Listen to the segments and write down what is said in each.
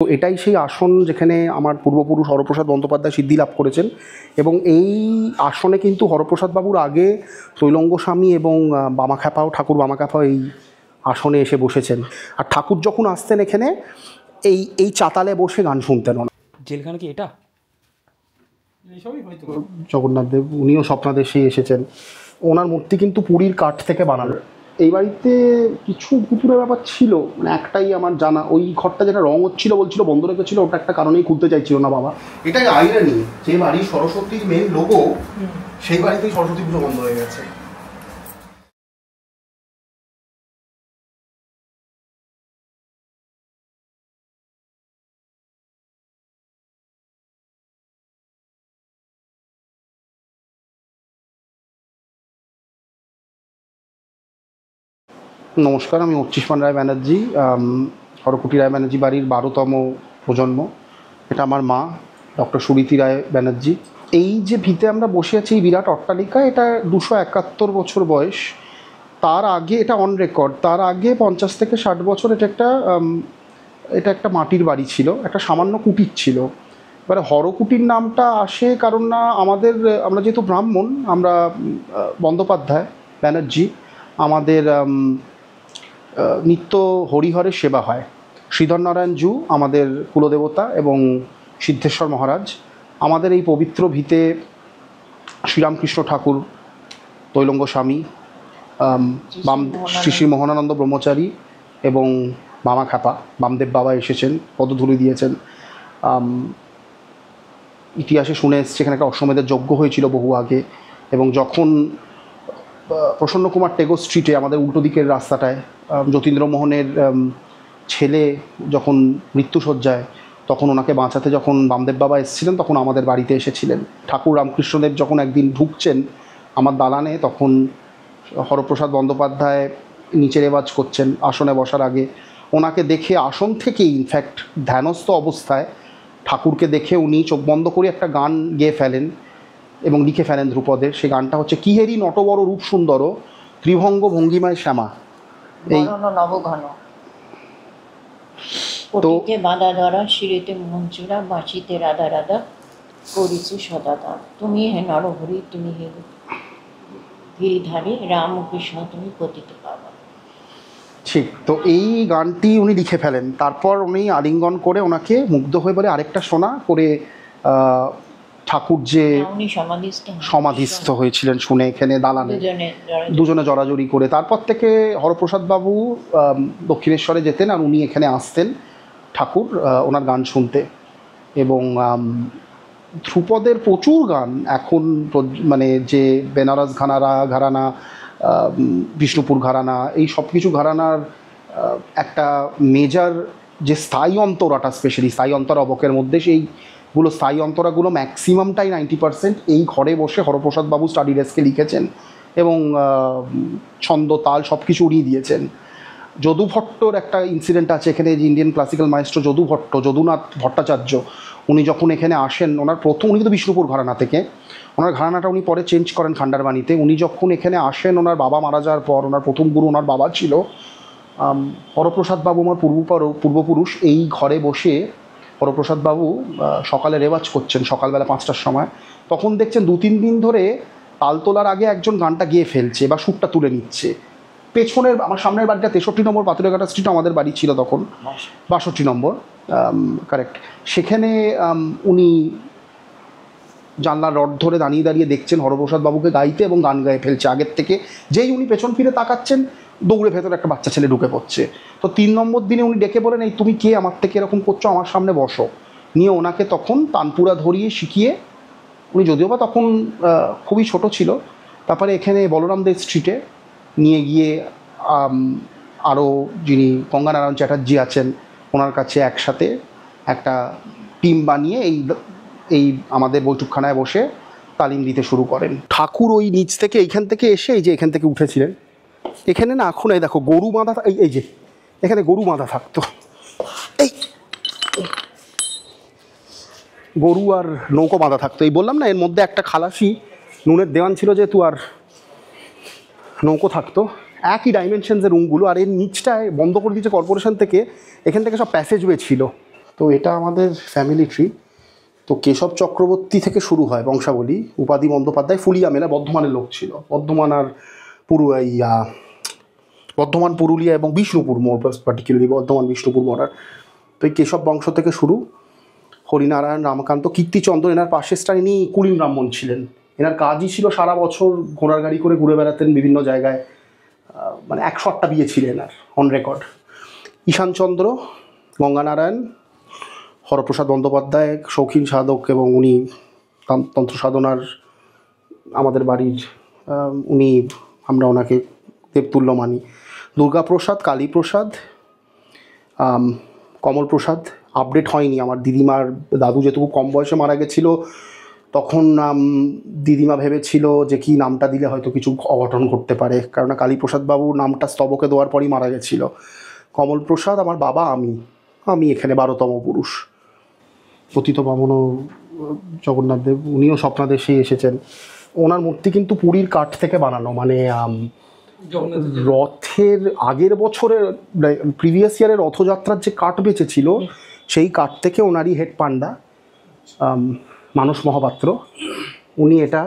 তো এটাই সেই আসন যেখানে আমার পূর্বপুরুষ হরপ্রসাদ বন্দ্যোপাধ্যায় সিদ্ধি লাভ করেছেন এবং এই আসনে কিন্তু হরপ্রসাদ বাবুর আগে তৈলঙ্গ স্বামী এবং বামাখ্যাপাও ঠাকুর বামাখ্যাপাও এই আসনে এসে বসেছেন আর ঠাকুর যখন আসতেন এখানে এই এই চাতালে বসে গান শুনতেন জেলখানা কি এটা জগন্নাথ দেব উনিও স্বপ্নাদেশেই এসেছেন ওনার মূর্তি কিন্তু পুরীর কাঠ থেকে বানানো এই বাড়িতে কিছু কুকুরের ব্যাপার ছিল মানে একটাই আমার জানা ওই ঘরটা যেটা রং হচ্ছিল বলছিল বন্ধ রেখেছিল ওটা একটা কারণেই খুলতে চাইছিল না বাবা এটাই আইরানি যে বাড়ি সরস্বতীর মেন লোগো সেই বাড়িতেই সরস্বতী পুজো বন্ধ হয়ে গেছে নমস্কার আমি উচ্চিষ্মান রায় ব্যানার্জি হরকুটি রায় ব্যানার্জি বাড়ির বারোতম প্রজন্ম এটা আমার মা ডক্টর সুরীতি রায় ব্যানার্জি এই যে ভিতে আমরা বসে আছি এই বিরাট অট্টালিকা এটা দুশো একাত্তর বছর বয়স তার আগে এটা অন রেকর্ড তার আগে পঞ্চাশ থেকে ষাট বছর এটা একটা এটা একটা মাটির বাড়ি ছিল একটা সামান্য কুটির ছিল এবারে হরকুটির নামটা আসে কারণ না আমাদের আমরা যেহেতু ব্রাহ্মণ আমরা বন্দ্যোপাধ্যায় ব্যানার্জি আমাদের নিত্য হরিহরের সেবা হয় শ্রীধর নারায়ণ জু আমাদের কুলদেবতা এবং সিদ্ধেশ্বর মহারাজ আমাদের এই পবিত্র ভিতে শ্রীরামকৃষ্ণ ঠাকুর তৈলঙ্গ স্বামী বাম শ্রী শ্রী মোহনানন্দ ব্রহ্মচারী এবং মামা খাপা বামদেব বাবা এসেছেন পদধুলি দিয়েছেন ইতিহাসে শুনে এসছে এখানে একটা অসমেদের যজ্ঞ হয়েছিল বহু আগে এবং যখন প্রসন্ন কুমার টেগো স্ট্রিটে আমাদের উল্টো দিকের রাস্তাটায় যতীন্দ্রমোহনের ছেলে যখন মৃত্যুসজ্জায় তখন ওনাকে বাঁচাতে যখন বামদেব বাবা এসেছিলেন তখন আমাদের বাড়িতে এসেছিলেন ঠাকুর রামকৃষ্ণদেব যখন একদিন ঢুকছেন আমার দালানে তখন হরপ্রসাদ বন্দ্যোপাধ্যায় নিচে রেবাজ করছেন আসনে বসার আগে ওনাকে দেখে আসন থেকে ইনফ্যাক্ট ধ্যানস্থ অবস্থায় ঠাকুরকে দেখে উনি চোখ বন্ধ করে একটা গান গেয়ে ফেলেন এবং লিখে ফেলেন ধ্রুপদের সে গানটা হচ্ছে কিহেরি নটবর রূপ সুন্দর ত্রিভঙ্গ ভঙ্গিমায় শ্যামা এই নবঘন তো বাঁধা ধরা শিরেতে মঞ্চুরা বাঁচিতে রাধা রাধা করিছি সদাতার তুমি হে নরহরি তুমি হে গিরিধারে রাম কৃষ্ণ তুমি পতিত পাবা ঠিক তো এই গানটি উনি লিখে ফেলেন তারপর উনি আলিঙ্গন করে ওনাকে মুগ্ধ হয়ে বলে আরেকটা সোনা করে ঠাকুর যে হ্যাঁ, সমাধিস্থ হয়েছিলেন শুনে এখানে দালানে দুজনে জড়াজড়ি করে তারপর থেকে হরপ্রসাদ বাবু দক্ষিণেশ্বরে যেতেন আর উনি এখানে আসতেন ঠাকুর ওনার গান শুনতে এবং ধ্রুপদের প্রচুর গান এখন মানে যে বেনারস ঘানারা ঘরানা বিষ্ণুপুর ঘরানা এই সব কিছু ঘরানার একটা মেজার যে স্থায়ী অন্তরাটা স্পেশালি স্থায়ী অন্তর অবকের মধ্যে সেই গুলো সাই অন্তরাগুলো ম্যাক্সিমামটাই নাইনটি পারসেন্ট এই ঘরে বসে হরপ্রসাদ বাবু স্টাডি ডেস্কে লিখেছেন এবং ছন্দ তাল সব কিছু উড়িয়ে দিয়েছেন যদু ভট্টর একটা ইনসিডেন্ট আছে এখানে যে Indian classical maestro Jadu Bhatta Jadunath Bhattacharya উনি যখন এখানে আসেন ওনার প্রথম উনি কিন্তু বিষ্ণুপুর ঘরানা থেকে ওনার ঘরানাটা উনি পরে চেঞ্জ করেন খান্ডারবাণীতে উনি যখন এখানে আসেন ওনার বাবা মারা যাওয়ার পর ওনার প্রথম গুরু ওনার বাবা ছিল হরপ্রসাদ বাবু আমার পূর্বপর পূর্বপুরুষ এই ঘরে বসে হরপ্রসাদবাবু সকালে রেওয়াজ করছেন সকালবেলা পাঁচটার সময় তখন দেখছেন দু তিন দিন ধরে তালতোলার তোলার আগে একজন গানটা গিয়ে ফেলছে বা সুরটা তুলে নিচ্ছে পেছনের আমার সামনের বাড়িটা তেষট্টি নম্বর পাতিলঘাটা স্ট্রিট আমাদের বাড়ি ছিল তখন বাষট্টি নম্বর কারেক্ট সেখানে উনি জানলার রড ধরে দাঁড়িয়ে দাঁড়িয়ে দেখছেন হরপ্রসাদ বাবুকে গাইতে এবং গান গায়ে ফেলছে আগের থেকে যেই উনি পেছন ফিরে তাকাচ্ছেন দৌড়ে ভেতরে একটা বাচ্চা ছেলে ঢুকে পড়ছে তো তিন নম্বর দিনে উনি ডেকে বলেন এই তুমি কে আমার থেকে এরকম করছো আমার সামনে বসো নিয়ে ওনাকে তখন তানপুরা ধরিয়ে শিখিয়ে উনি যদিও বা তখন খুবই ছোট ছিল তারপরে এখানে বলরামদের স্ট্রিটে নিয়ে গিয়ে আরও যিনি গঙ্গানারায়ণ চ্যাটার্জি আছেন ওনার কাছে একসাথে একটা টিম বানিয়ে এই এই আমাদের বৈঠকখানায় বসে তালিম দিতে শুরু করেন ঠাকুর ওই নিচ থেকে এইখান থেকে এসে এই যে এখান থেকে উঠেছিলেন এখানে না এখন এই দেখো গরু বাঁধা এই এই যে এখানে গরু বাঁধা থাকতো এই গরু আর নৌকো বাঁধা থাকতো এই বললাম না এর মধ্যে একটা খালাসি নুনের দেওয়ান ছিল যে তু আর নৌকো থাকতো একই যে রুমগুলো আর এর নিচটায় বন্ধ করে দিয়েছে কর্পোরেশন থেকে এখান থেকে সব প্যাসেজওয়ে ছিল তো এটা আমাদের ফ্যামিলি ট্রি তো কেশব চক্রবর্তী থেকে শুরু হয় বংশাবলী উপাধি বন্দ্যোপাধ্যায় ফুলিয়া মেলা বর্ধমানের লোক ছিল বর্ধমান আর পুরো বর্ধমান পুরুলিয়া এবং Bishnupur more particularly Bardhaman Bishnupur border তো এই কেশব বংশ থেকে শুরু হরিনারায়ণ রামকান্ত কীর্তিচন্দ্র এনার পাশে স্টাইনি ইনি কুলিন ব্রাহ্মণ ছিলেন এনার কাজই ছিল সারা বছর ঘোড়ার গাড়ি করে ঘুরে বেড়াতেন বিভিন্ন জায়গায় মানে একশো আটটা বিয়ে ছিল এনার অন রেকর্ড ঈশানচন্দ্র গঙ্গানারায়ণ হরপ্রসাদ বন্দ্যোপাধ্যায় শৌখিন সাধক এবং উনি তন্ত্র সাধনার আমাদের বাড়ির উনি আমরা ওনাকে দেবতুল্য মানি দুর্গাপ্রসাদ কালীপ্রসাদ কমলপ্রসাদ আপডেট হয়নি আমার দিদিমার দাদু যেহেতু কম বয়সে মারা গেছিলো তখন দিদিমা ভেবেছিল যে কি নামটা দিলে হয়তো কিছু অঘটন ঘটতে পারে কারণ কালীপ্রসাদ বাবু নামটা স্তবকে দেওয়ার পরই মারা গেছিল কমলপ্রসাদ আমার বাবা আমি আমি এখানে বারোতম পুরুষ পতিত বামন জগন্নাথ দেব উনিও স্বপ্নাদেশেই এসেছেন ওনার মূর্তি কিন্তু পুরীর কাঠ থেকে বানানো মানে রথের আগের বছরের প্রিভিয়াস মানে ইয়ারের রথযাত্রার যে কাঠ বেঁচেছিল সেই কাঠ থেকে ওনারই হেড পান্ডা মানস মহাপাত্র উনি এটা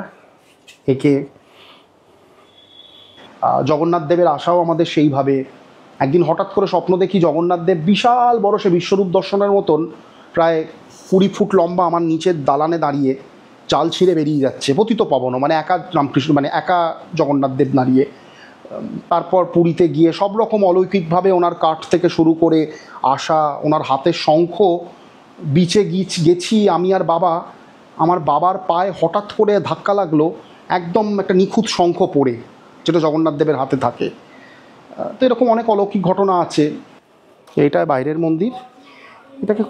একে জগন্নাথ দেবের আশাও আমাদের সেইভাবে একদিন হঠাৎ করে স্বপ্ন দেখি জগন্নাথ দেব বিশাল বড় সে বিশ্বরূপ দর্শনের মতন প্রায় কুড়ি ফুট লম্বা আমার নিচের দালানে দাঁড়িয়ে চাল ছিঁড়ে বেরিয়ে যাচ্ছে পতিত পাবন মানে একা রামকৃষ্ণ মানে একা জগন্নাথ দেব দাঁড়িয়ে তারপর পুরীতে গিয়ে সব রকম অলৌকিকভাবে ওনার কাঠ থেকে শুরু করে আসা ওনার হাতের শঙ্খ বিচে গিয়েছি গেছি আমি আর বাবা আমার বাবার পায়ে হঠাৎ করে ধাক্কা লাগলো একদম একটা নিখুঁত শঙ্খ পড়ে যেটা জগন্নাথ দেবের হাতে থাকে তো এরকম অনেক অলৌকিক ঘটনা আছে এটা বাইরের মন্দির এটাকে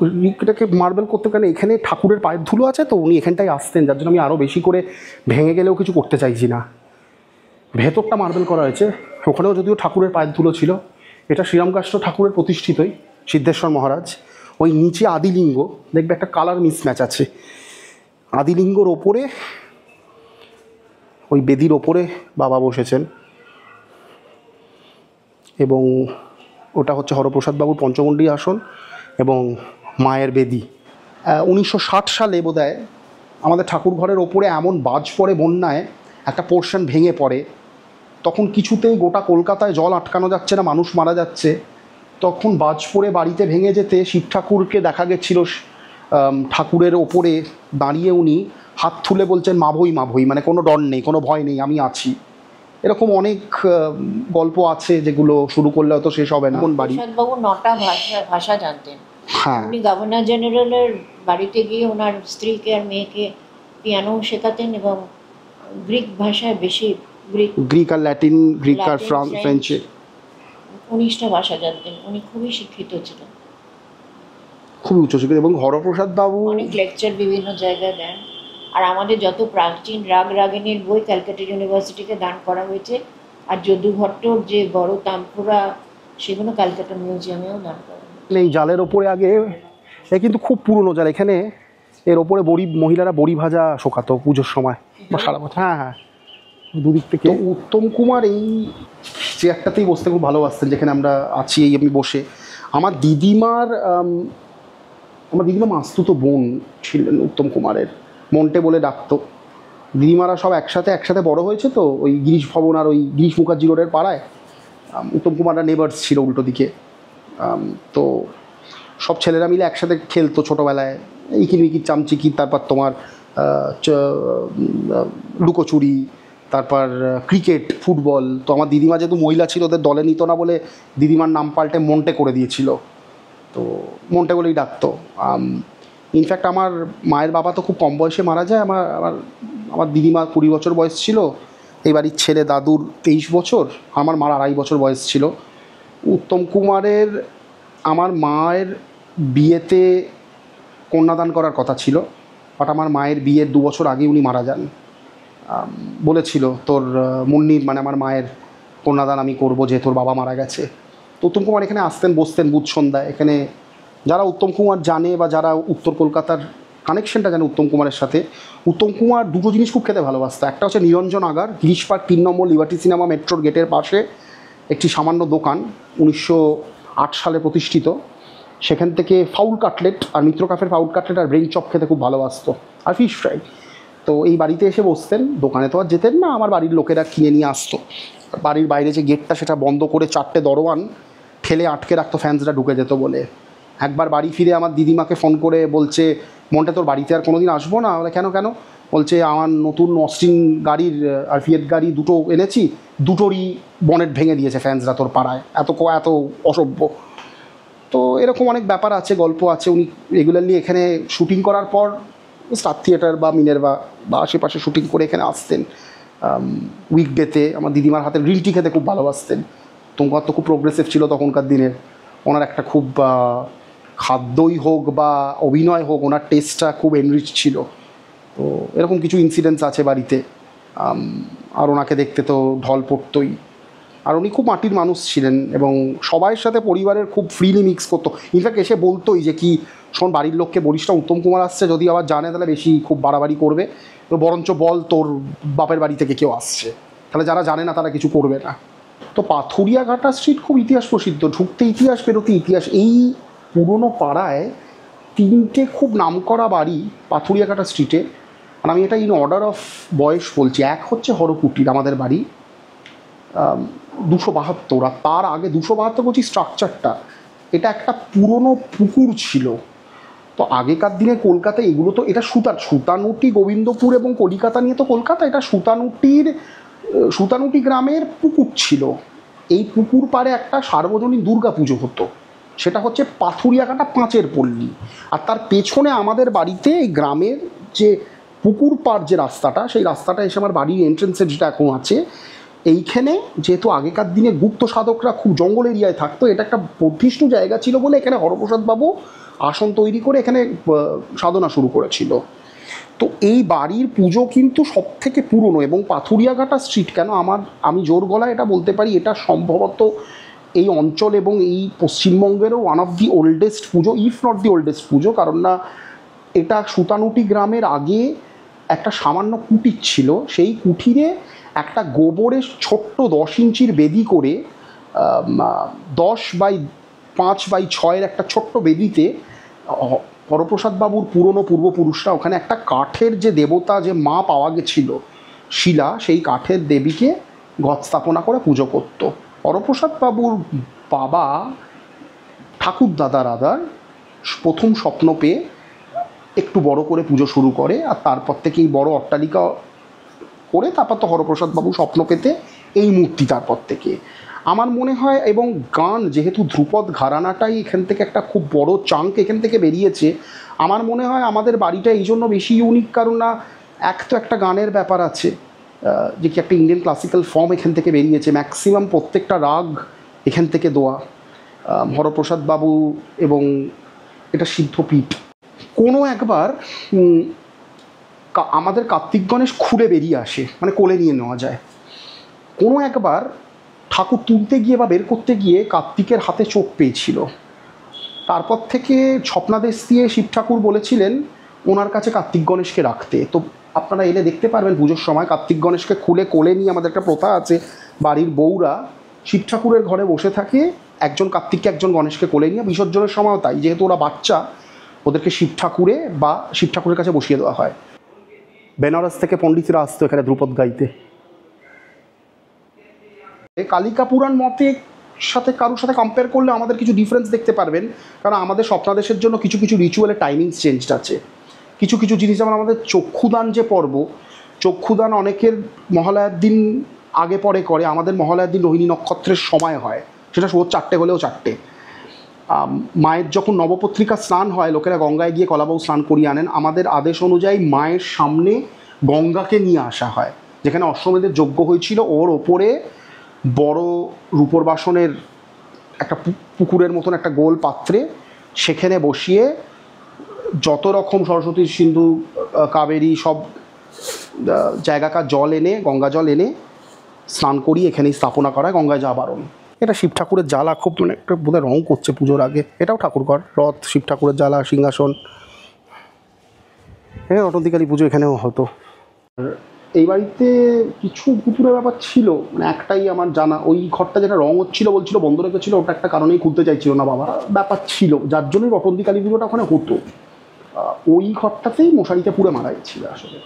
এটাকে মার্বেল করতে গেলে এখানে ঠাকুরের পায়ের ধুলো আছে তো উনি এখানটায় আসতেন যার জন্য আমি আরও বেশি করে ভেঙে গেলেও কিছু করতে চাইছি না ভেতরটা মার্বেল করা হয়েছে ওখানেও যদিও ঠাকুরের পায়ের ধুলো ছিল এটা শ্রীরামকাষ্ট ঠাকুরের প্রতিষ্ঠিতই সিদ্ধেশ্বর মহারাজ ওই নিচে আদিলিঙ্গ দেখবে একটা কালার মিসম্যাচ আছে আদিলিঙ্গর ওপরে ওই বেদির ওপরে বাবা বসেছেন এবং ওটা হচ্ছে হরপ্রসাদ বাবুর আসন এবং মায়ের বেদি উনিশশো সালে বোধ আমাদের ঠাকুর ঘরের ওপরে এমন বাজ পড়ে বন্যায় একটা পোর্শন ভেঙে পড়ে তখন কিছুতেই গোটা কলকাতায় জল আটকানো যাচ্ছে না মানুষ মারা যাচ্ছে তখন বাজ পড়ে বাড়িতে ভেঙে যেতে শিব ঠাকুরকে দেখা গেছিল ঠাকুরের ওপরে দাঁড়িয়ে উনি হাত তুলে বলছেন মাভই মাভই মানে কোনো ডর নেই কোনো ভয় নেই আমি আছি এরকম অনেক গল্প আছে যেগুলো শুরু করলে হয়তো শেষ হবে না কোন বাড়ি বাবু নটা ভাষা ভাষা জানতেন হ্যাঁ উনি গভর্নর জেনারেলের বাড়িতে গিয়ে ওনার স্ত্রীকে আর মেয়েকে পিয়ানো শেখাতেন এবং গ্রিক ভাষায় বেশি গ্রিক আর ল্যাটিন গ্রিক আর ফ্রেঞ্চ উনিশটা ভাষা জানতেন উনি খুবই শিক্ষিত ছিলেন খুবই শিক্ষিত এবং হরপ্রসাদ বাবু অনেক লেকচার বিভিন্ন জায়গায় দেন আর আমাদের যত প্রাচীন রাগ রাগিনীর বই ক্যালকাটা ইউনিভার্সিটিকে দান করা হয়েছে আর যদুভট্টর যে বড় তামপুরা সেগুলো ক্যালকাটা মিউজিয়ামেও দান করা এই জালের ওপরে আগে এ কিন্তু খুব পুরনো জাল এখানে এর ওপরে বড়ি মহিলারা বড়ি ভাজা শোকাতো পুজোর সময় বা সারা বছর হ্যাঁ হ্যাঁ দুদিক থেকে উত্তম কুমার এই চেয়ারটাতেই বসতে খুব ভালোবাসতেন যেখানে আমরা আছি এই আমি বসে আমার দিদিমার আমার দিদিমা মাস্তুতো বোন ছিলেন উত্তম কুমারের মন্টে বলে ডাকতো দিদিমারা সব একসাথে একসাথে বড় হয়েছে তো ওই গিরিশ ভবন আর ওই গিরিশ মুখার্জি রোডের পাড়ায় উত্তম কুমাররা নেবার্স ছিল উল্টো দিকে তো সব ছেলেরা মিলে একসাথে খেলতো ছোটোবেলায় ইকির মিকির চামচিকি তারপর তোমার লুকোচুরি তারপর ক্রিকেট ফুটবল তো আমার দিদিমা যেহেতু মহিলা ছিল ওদের দলে নিত না বলে দিদিমার নাম পাল্টে মন্টে করে দিয়েছিল তো মন্টে বলেই ডাকতো ইনফ্যাক্ট আমার মায়ের বাবা তো খুব কম বয়সে মারা যায় আমার আমার আমার দিদিমা কুড়ি বছর বয়স ছিল এই বাড়ির ছেলে দাদুর তেইশ বছর আমার মার আড়াই বছর বয়স ছিল উত্তম কুমারের আমার মায়ের বিয়েতে কন্যাদান করার কথা ছিল বাট আমার মায়ের বিয়ের দু বছর আগে উনি মারা যান বলেছিল তোর মুন্নির মানে আমার মায়ের কন্যাদান আমি করব যে তোর বাবা মারা গেছে তো উত্তম কুমার এখানে আসতেন বসতেন বুধ সন্ধ্যায় এখানে যারা উত্তম কুমার জানে বা যারা উত্তর কলকাতার কানেকশনটা জানে উত্তম কুমারের সাথে উত্তম কুমার দুটো জিনিস খুব খেতে ভালোবাসতো একটা হচ্ছে নিরঞ্জন আগার গিরিশ পার্ক তিন নম্বর লিবার্টি সিনেমা মেট্রোর গেটের পাশে একটি সামান্য দোকান উনিশশো সালে প্রতিষ্ঠিত সেখান থেকে ফাউল কাটলেট আর মিত্র কাফের ফাউল কাটলেট আর ব্রেন চপ খেতে খুব ভালোবাসতো আর ফিশ ফ্রাই তো এই বাড়িতে এসে বসতেন দোকানে তো আর যেতেন না আমার বাড়ির লোকেরা কিনে নিয়ে আসতো বাড়ির বাইরে যে গেটটা সেটা বন্ধ করে চারটে দরোয়ান ঠেলে আটকে রাখতো ফ্যান্সরা ঢুকে যেত বলে একবার বাড়ি ফিরে আমার দিদিমাকে ফোন করে বলছে মনটা তোর বাড়িতে আর কোনোদিন আসবো না বলে কেন কেন বলছে আমার নতুন অস্টিন গাড়ির আর ফিয়েট গাড়ি দুটো এনেছি দুটোরই বনেট ভেঙে দিয়েছে ফ্যান্সরা তোর পাড়ায় এত ক এত অসভ্য তো এরকম অনেক ব্যাপার আছে গল্প আছে উনি রেগুলারলি এখানে শুটিং করার পর স্টার থিয়েটার বা মিনের বা আশেপাশে শুটিং করে এখানে আসতেন উইকডেতে আমার দিদিমার হাতের রিলটি খেতে খুব ভালোবাসতেন তোমার তো খুব প্রোগ্রেসিভ ছিল তখনকার দিনের ওনার একটা খুব খাদ্যই হোক বা অভিনয় হোক ওনার টেস্টটা খুব এনরিচ ছিল তো এরকম কিছু ইনসিডেন্টস আছে বাড়িতে আর ওনাকে দেখতে তো ঢল পড়তোই আর উনি খুব মাটির মানুষ ছিলেন এবং সবাইয়ের সাথে পরিবারের খুব ফ্রিলি মিক্স করতো ইনফ্যাক্ট এসে বলতোই যে কি শোন বাড়ির লোককে বলিস না উত্তম কুমার আসছে যদি আবার জানে তাহলে বেশি খুব বাড়াবাড়ি করবে তো বরঞ্চ বল তোর বাপের বাড়ি থেকে কেউ আসছে তাহলে যারা জানে না তারা কিছু করবে না তো পাথুরিয়াঘাটা ঘাটা স্ট্রিট খুব ইতিহাস প্রসিদ্ধ ঢুকতে ইতিহাস বেরোতে ইতিহাস এই পুরনো পাড়ায় তিনটে খুব নামকরা বাড়ি পাথুরিয়াঘাটা স্ট্রিটে আর আমি এটা ইন অর্ডার অফ বয়স বলছি এক হচ্ছে হরকুটির আমাদের বাড়ি দুশো বাহাত্তর আর তার আগে দুশো বাহাত্তর বলছি স্ট্রাকচারটা এটা একটা পুরনো পুকুর ছিল তো আগেকার দিনে কলকাতায় এগুলো তো এটা সুতা সুতানুটি গোবিন্দপুর এবং কলিকাতা নিয়ে তো কলকাতা এটা সুতানুটির সুতানুটি গ্রামের পুকুর ছিল এই পুকুর পাড়ে একটা সার্বজনীন দুর্গা পুজো হতো সেটা হচ্ছে পাথুরিয়াকাটা পাঁচের পল্লী আর তার পেছনে আমাদের বাড়িতে এই গ্রামের যে পুকুর পাড় যে রাস্তাটা সেই রাস্তাটা এসে আমার বাড়ির এন্ট্রেন্সের যেটা এখন আছে এইখানে যেহেতু আগেকার দিনে গুপ্ত সাধকরা খুব জঙ্গল এরিয়ায় থাকতো এটা একটা বর্ধিষ্ণু জায়গা ছিল বলে এখানে হরপ্রসাদ বাবু আসন তৈরি করে এখানে সাধনা শুরু করেছিল তো এই বাড়ির পুজো কিন্তু সব থেকে পুরনো এবং পাথুরিয়াঘাটা স্ট্রিট কেন আমার আমি জোর গলায় এটা বলতে পারি এটা সম্ভবত এই অঞ্চল এবং এই পশ্চিমবঙ্গেরও one of the oldest puja if not the oldest puja কারণ না এটা সুতানুটি গ্রামের আগে একটা সামান্য কুটির ছিল সেই কুঠিরে একটা গোবরের ছোট্ট দশ ইঞ্চির বেদি করে দশ বাই পাঁচ বাই ছয়ের একটা ছোট্ট বেদিতে হরপ্রসাদবাবুর পুরনো পূর্বপুরুষরা ওখানে একটা কাঠের যে দেবতা যে মা পাওয়া গেছিল শিলা সেই কাঠের দেবীকে ঘর স্থাপনা করে পুজো করত হরপ্রসাদবাবুর বাবা ঠাকুর দাদা রাদার প্রথম স্বপ্ন পেয়ে একটু বড় করে পুজো শুরু করে আর তারপর থেকেই বড় অট্টালিকা করে তারপর তো বাবু স্বপ্ন পেতে এই মূর্তি তারপর থেকে আমার মনে হয় এবং গান যেহেতু ধ্রুপদ ঘরানাটাই এখান থেকে একটা খুব বড় চাঙ্ক এখান থেকে বেরিয়েছে আমার মনে হয় আমাদের বাড়িটা এই জন্য বেশি ইউনিক কারণ না এক তো একটা গানের ব্যাপার আছে যে কি একটা ইন্ডিয়ান ক্লাসিক্যাল ফর্ম এখান থেকে বেরিয়েছে ম্যাক্সিমাম প্রত্যেকটা রাগ এখান থেকে দোয়া হরপ্রসাদ বাবু এবং এটা সিদ্ধপীঠ কোনো একবার আমাদের কার্তিক গণেশ খুলে বেরিয়ে আসে মানে কোলে নিয়ে নেওয়া যায় কোনো একবার ঠাকুর তুলতে গিয়ে বা বের করতে গিয়ে কার্তিকের হাতে চোখ পেয়েছিল তারপর থেকে স্বপ্নাদেশ দিয়ে শিব ঠাকুর বলেছিলেন ওনার কাছে কার্তিক গণেশকে রাখতে তো আপনারা এলে দেখতে পারবেন পুজোর সময় কার্তিক গণেশকে খুলে কোলে নিয়ে আমাদের একটা প্রথা আছে বাড়ির বউরা শিব ঠাকুরের ঘরে বসে থাকে একজন কার্তিককে একজন গণেশকে কোলে নিয়ে বিসর্জনের সময়ও তাই যেহেতু ওরা বাচ্চা ওদেরকে শিব ঠাকুরে বা শিব ঠাকুরের কাছে বসিয়ে দেওয়া হয় বেনারস থেকে পণ্ডিতরা আসতো এখানে ধ্রুপদ গাইতে কালিকা পুরাণ মতে সাথে কারোর সাথে কম্পেয়ার করলে আমাদের কিছু ডিফারেন্স দেখতে পারবেন কারণ আমাদের স্বপ্নাদেশের জন্য কিছু কিছু রিচুয়ালের টাইমিংস চেঞ্জ আছে কিছু কিছু জিনিস যেমন আমাদের চক্ষুদান যে পর্ব চক্ষুদান অনেকের মহালয়ার দিন আগে পরে করে আমাদের মহালয়ার দিন রোহিণী নক্ষত্রের সময় হয় সেটা ও চারটে হলেও চারটে মায়ের যখন নবপত্রিকা স্নান হয় লোকেরা গঙ্গায় গিয়ে কলাবাউ স্নান করিয়ে আনেন আমাদের আদেশ অনুযায়ী মায়ের সামনে গঙ্গাকে নিয়ে আসা হয় যেখানে অশ্বমেধের যজ্ঞ হয়েছিল ওর ওপরে বড় রূপর বাসনের একটা পুকুরের মতন একটা গোল পাত্রে সেখানে বসিয়ে যত রকম সরস্বতী সিন্ধু কাবেরী সব জায়গাকার জল এনে গঙ্গা জল এনে স্নান করি এখানেই স্থাপনা করায় গঙ্গায় যা বারণ এটা শিব ঠাকুরের জ্বালা খুব মানে একটা বোধহয় রং করছে পুজোর আগে এটাও ঠাকুরঘর রথ শিব ঠাকুরের জ্বালা সিংহাসন হ্যাঁ অটন্তিকালী পুজো এখানেও হতো এই বাড়িতে কিছু পুকুরের ব্যাপার ছিল মানে একটাই আমার জানা ওই ঘরটা যেটা রং হচ্ছিল বলছিল বন্ধ রেখেছিল ওটা একটা কারণেই খুলতে চাইছিল না বাবা ব্যাপার ছিল যার জন্যই অটন্তিকালী পুজোটা ওখানে হতো ওই ঘরটাতেই মশারিতে পুরে মারা গেছিল আসলে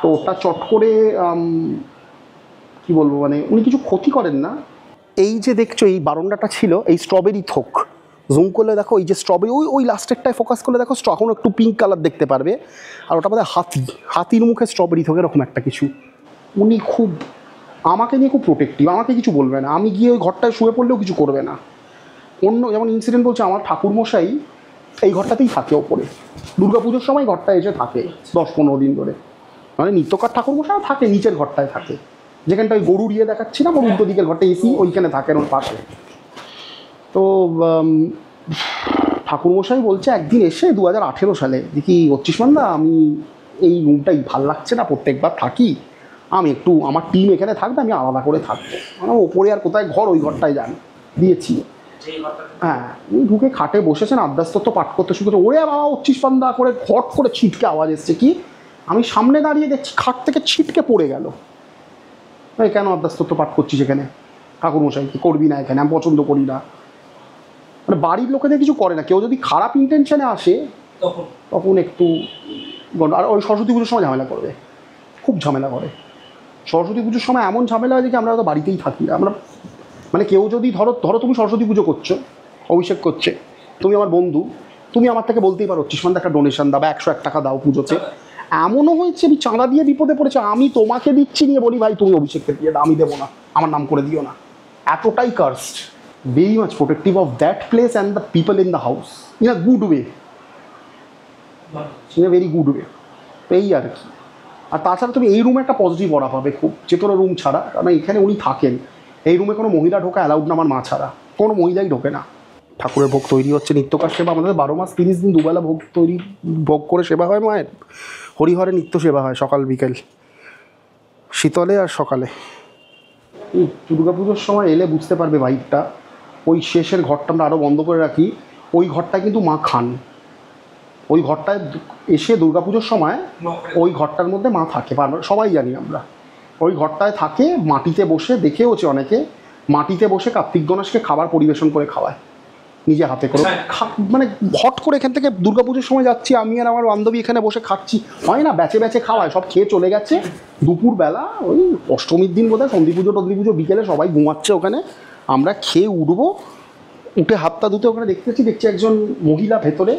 তো ওটা চট করে কি বলবো মানে উনি কিছু ক্ষতি করেন না এই যে দেখছো এই বারন্ডাটা ছিল এই স্ট্রবেরি থোক জুম করলে দেখো এই যে স্ট্রবেরি ওই ওই লাস্টেরটায় ফোকাস করলে দেখো এখন একটু পিঙ্ক কালার দেখতে পারবে আর ওটা বোধহয় হাতি হাতির মুখে স্ট্রবেরি থোক এরকম একটা কিছু উনি খুব আমাকে নিয়ে খুব প্রোটেক্টিভ আমাকে কিছু বলবে না আমি গিয়ে ওই ঘরটায় শুয়ে পড়লেও কিছু করবে না অন্য যেমন ইনসিডেন্ট বলছে আমার ঠাকুরমশাই এই ঘরটাতেই থাকে ওপরে পুজোর সময় ঘরটা এসে থাকে দশ পনেরো দিন ধরে মানে নিত্যকার ঠাকুরমশাই থাকে নিচের ঘরটায় থাকে যেখানটা ওই গরু ইয়ে দেখাচ্ছিলাম ওর উল্টো দিকের ঘরটা এসি ওইখানে থাকেন ওর পাশে তো ঠাকুরমশাই বলছে একদিন এসে দু হাজার আঠেরো সালে দেখি অচ্ছিসমান মান্দা আমি এই রুমটাই ভাল লাগছে না প্রত্যেকবার থাকি আমি একটু আমার টিম এখানে থাকবে আমি আলাদা করে থাকবো মানে ওপরে আর কোথায় ঘর ওই ঘরটায় যান দিয়েছি হ্যাঁ উনি ঢুকে খাটে বসেছেন তো পাঠ করতে শুরু করে ওরে বাবা অচ্ছিস পান্দা করে ঘট করে ছিটকে আওয়াজ এসছে কি আমি সামনে দাঁড়িয়ে দেখছি খাট থেকে ছিটকে পড়ে গেল ভাই কেন তো পাঠ করছিস এখানে ঠাকুরমশাই কি করবি না এখানে আমি পছন্দ করি না মানে বাড়ির লোকেদের কিছু করে না কেউ যদি খারাপ ইন্টেনশনে আসে তখন একটু আর ওই সরস্বতী পুজোর সময় ঝামেলা করবে খুব ঝামেলা করে সরস্বতী পুজোর সময় এমন ঝামেলা হয় যে আমরা তো বাড়িতেই থাকি আমরা মানে কেউ যদি ধরো ধরো তুমি সরস্বতী পুজো করছো অভিষেক করছে তুমি আমার বন্ধু তুমি আমার থেকে বলতেই পারো চিসমান একটা ডোনেশন দাও বা একশো এক টাকা দাও পুজোতে এমনও হয়েছে আমি চাঁদা দিয়ে বিপদে পড়েছে আমি তোমাকে দিচ্ছি নিয়ে বলি ভাই তুমি অভিষেককে দিয়ে আমি দেবো না আমার নাম করে দিও না এতটাই cursed very much protective of that place and the people in the house in a good way in a very good way এই আর কি আর তাছাড়া তুমি এই রুমে একটা পজিটিভ অর্ডার পাবে খুব যে কোনো রুম ছাড়া কারণ এখানে উনি থাকেন এই রুমে কোনো মহিলা ঢোকা অ্যালাউড না আমার মা ছাড়া কোনো মহিলাই ঢোকে না ঠাকুরের ভোগ তৈরি হচ্ছে নিত্যকার সেবা আমাদের বারো মাস তিরিশ দিন দুবেলা ভোগ তৈরি ভোগ করে সেবা হয় মায়ের হরিহরে নিত্য সেবা হয় সকাল বিকেল শীতলে আর সকালে এই পুজোর সময় এলে বুঝতে পারবে বাইকটা ওই শেষের ঘরটা আমরা আরও বন্ধ করে রাখি ওই ঘরটা কিন্তু মা খান ওই ঘরটায় এসে দুর্গাপুজোর সময় ওই ঘরটার মধ্যে মা থাকে সবাই জানি আমরা ওই ঘরটায় থাকে মাটিতে বসে দেখেওছে অনেকে মাটিতে বসে কার্তিক গণেশকে খাবার পরিবেশন করে খাওয়ায় নিজে হাতে করে হ্যাঁ, মানে হট করে এখান থেকে দুর্গাপুজোর সময় যাচ্ছি আমি আর আমার বান্ধবী এখানে বসে খাচ্ছি হয় না বেচে বেচে খাওয়ায় সব খেয়ে চলে গেছে দুপুরবেলা ওই অষ্টমীর দিন হয় সন্ধি পুজো টন্দি পুজো বিকেলে সবাই ঘুমাচ্ছে ওখানে আমরা খেয়ে উঠবো উঠে হাতটা ধুতে ওখানে দেখতেছি দেখছি একজন মহিলা ভেতরে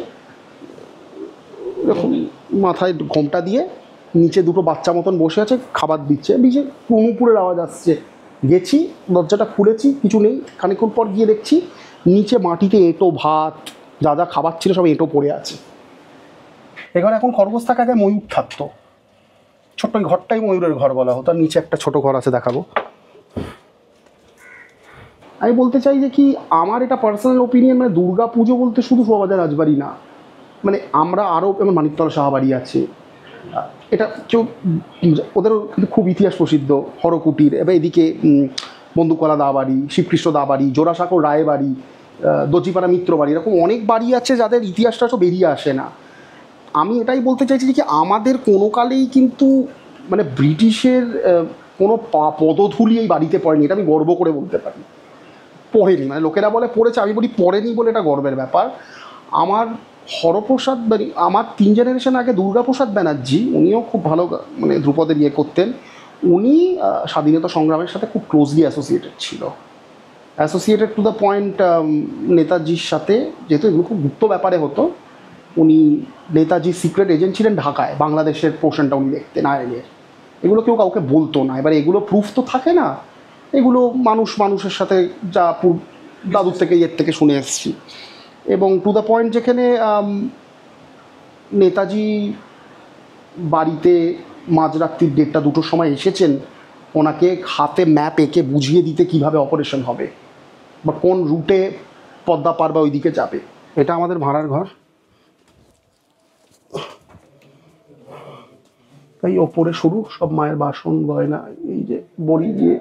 এরকম মাথায় ঘোমটা দিয়ে নিচে দুটো বাচ্চা মতন বসে আছে খাবার দিচ্ছে নিচে কুমুপুরের আওয়াজ আসছে গেছি দরজাটা খুলেছি কিছু নেই খানিক্ষণ পর গিয়ে দেখছি নিচে মাটিতে এঁটো ভাত যা যা খাবার ছিল সব এঁটো পড়ে আছে এখানে এখন খরগোশ থাকা আগে ময়ূর থাকতো ছোট্ট ঘরটাই ময়ূরের ঘর বলা হতো আর নিচে একটা ছোট ঘর আছে দেখাবো আমি বলতে চাই যে কি আমার এটা পার্সোনাল ওপিনিয়ন মানে দুর্গা পুজো বলতে শুধু শোভাবাজার রাজবাড়ি না মানে আমরা আরও যেমন মানিকতলা সাহাবাড়ি আছে এটা কেউ ওদেরও কিন্তু খুব ইতিহাস প্রসিদ্ধ হরকুটির এবার এদিকে বন্দুকলা দাবাড়ি শ্রীকৃষ্ণ দাবাড়ি জোড়াসাঁকো রায়বাড়ি দজিপাড়া মিত্র বাড়ি এরকম অনেক বাড়ি আছে যাদের ইতিহাসটা তো বেরিয়ে আসে না আমি এটাই বলতে চাইছি যে কি আমাদের কোনো কালেই কিন্তু মানে ব্রিটিশের কোনো পদধুলি এই বাড়িতে পড়েনি এটা আমি গর্ব করে বলতে পারি পড়েনি মানে লোকেরা বলে পড়েছে আমি বলি পড়েনি বলে এটা গর্বের ব্যাপার আমার হরপ্রসাদ মানে আমার তিন জেনারেশন আগে দুর্গাপ্রসাদ ব্যানার্জি উনিও খুব ভালো মানে ধ্রুপদের ইয়ে করতেন উনি স্বাধীনতা সংগ্রামের সাথে খুব ক্লোজলি অ্যাসোসিয়েটেড ছিল অ্যাসোসিয়েটেড টু দ্য পয়েন্ট নেতাজির সাথে যেহেতু এগুলো খুব গুপ্ত ব্যাপারে হতো উনি নেতাজি সিক্রেট এজেন্ট ছিলেন ঢাকায় বাংলাদেশের পোর্শনটা উনি দেখতেন আইনের এগুলো কেউ কাউকে বলতো না এবার এগুলো প্রুফ তো থাকে না এগুলো মানুষ মানুষের সাথে যা দাদুর থেকে ইয়ের থেকে শুনে এসছি এবং টু দ্য পয়েন্ট যেখানে নেতাজি বাড়িতে মাঝরাত্রির ডেটটা দুটোর সময় এসেছেন ওনাকে হাতে ম্যাপ এঁকে বুঝিয়ে দিতে কিভাবে অপারেশন হবে বা কোন রুটে পদ্মা পার বা ওইদিকে যাবে এটা আমাদের ভাড়ার ঘর তাই ওপরে শুরু সব মায়ের বাসন গয়না এই যে বড়ি দিয়ে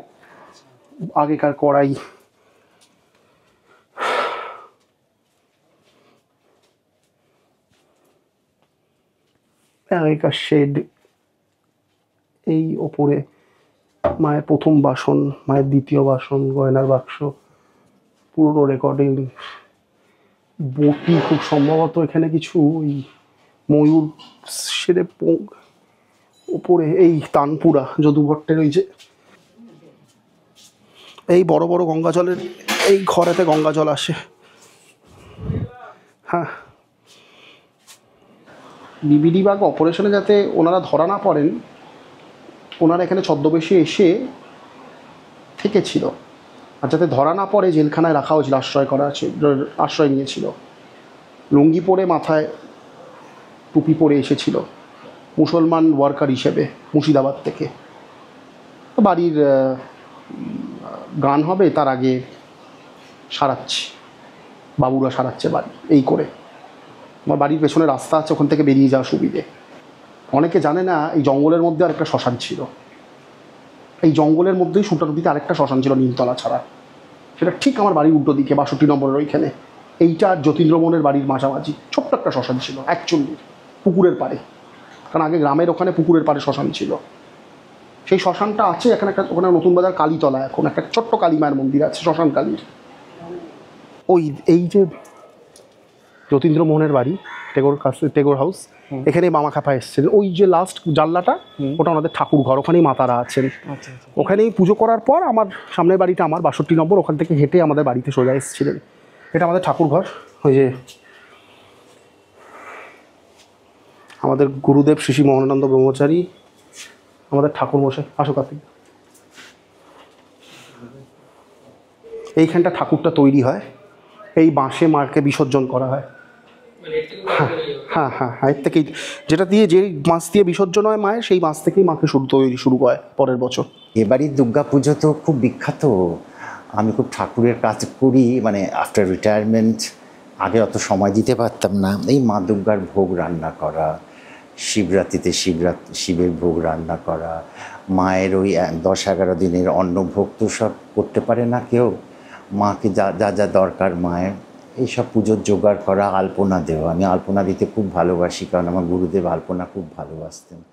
আগেকার কড়াই আগেকার শেড এই ওপরে মায়ের প্রথম বাসন মায়ের দ্বিতীয় বাসন গয়নার বাক্স পুরনো রেকর্ডিং বটি খুব সম্ভবত এখানে কিছু ওই ময়ূর সেরে ওপরে এই তানপুরা যদুভট্টের ওই যে এই বড় বড় গঙ্গা জলের এই ঘরেতে গঙ্গা জল আসে হ্যাঁ বিবিডি বাগ অপারেশনে যাতে ওনারা ধরা না পড়েন ওনারা এখানে ছদ্মবেশে এসে থেকেছিল আর যাতে ধরা না পড়ে জেলখানায় রাখা হয়েছিল আশ্রয় করা আছে আশ্রয় নিয়েছিল লুঙ্গি পরে মাথায় টুপি পরে এসেছিল মুসলমান ওয়ার্কার হিসেবে মুর্শিদাবাদ থেকে বাড়ির গান হবে তার আগে সারাচ্ছি বাবুরা সারাচ্ছে বাড়ি এই করে আমার বাড়ির পেছনে রাস্তা আছে ওখান থেকে বেরিয়ে যাওয়া সুবিধে অনেকে জানে না এই জঙ্গলের মধ্যে আর একটা শ্মশান ছিল এই জঙ্গলের মধ্যেই সুটা নদীতে আরেকটা শ্মশান ছিল নিমতলা ছাড়া সেটা ঠিক আমার বাড়ির উল্টো দিকে বাষট্টি নম্বরের ওইখানে এইটা যতীন্দ্রমোহনের বাড়ির মাঝামাঝি ছোট্ট একটা শ্মশান ছিল অ্যাকচুয়ালি পুকুরের পাড়ে কারণ আগে গ্রামের ওখানে পুকুরের পাড়ে শ্মশান ছিল সেই শ্মশানটা আছে এখানে একটা ওখানে নতুন বাজার কালীতলা এখন একটা ছোট্ট কালী মায়ের মন্দির আছে শ্মশান কালীর ওই এই যে যতীন্দ্রমোহনের বাড়ি টেগোর টেগোর হাউস এখানে মামা খাপা এসেছিলেন ওই যে লাস্ট জানলাটা ওটা ওনাদের ঠাকুর ঘর ওখানেই মাতারা আছেন আচ্ছা, আচ্ছা। ওখানেই পুজো করার পর আমার সামনের বাড়িটা আমার বাষট্টি নম্বর ওখান থেকে হেঁটে আমাদের বাড়িতে সোজা এসেছিলেন এটা আমাদের ঠাকুর ঘর ওই যে আমাদের গুরুদেব শ্রী মহানন্দ ব্রহ্মচারী আমাদের ঠাকুর মশাই আসো কার্তিক এইখানটা ঠাকুরটা তৈরি হয় এই বাঁশে মাকে বিসর্জন করা হয় মানে হ্যাঁ হ্যাঁ হ্যাঁ এর থেকেই যেটা দিয়ে যে মাছ দিয়ে বিসর্জন হয় মায়ের সেই মাছ থেকেই মাকে শুরু তৈরি শুরু হয় পরের বছর এবারই দুর্গাপুজো তো খুব বিখ্যাত আমি খুব ঠাকুরের কাজ করি মানে আফটার রিটায়ারমেন্ট আগে অত সময় দিতে পারতাম না এই মা দুর্গার ভোগ রান্না করা শিবরাত্রিতে শিবরাত শিবের ভোগ রান্না করা মায়ের ওই দশ এগারো দিনের অন্নভোগ তো সব করতে পারে না কেউ মাকে যা যা যা দরকার মায়ের এইসব পুজোর জোগাড় করা আলপনা দেওয়া আমি আলপনা দিতে খুব ভালোবাসি কারণ আমার গুরুদেব আলপনা খুব ভালোবাসতেন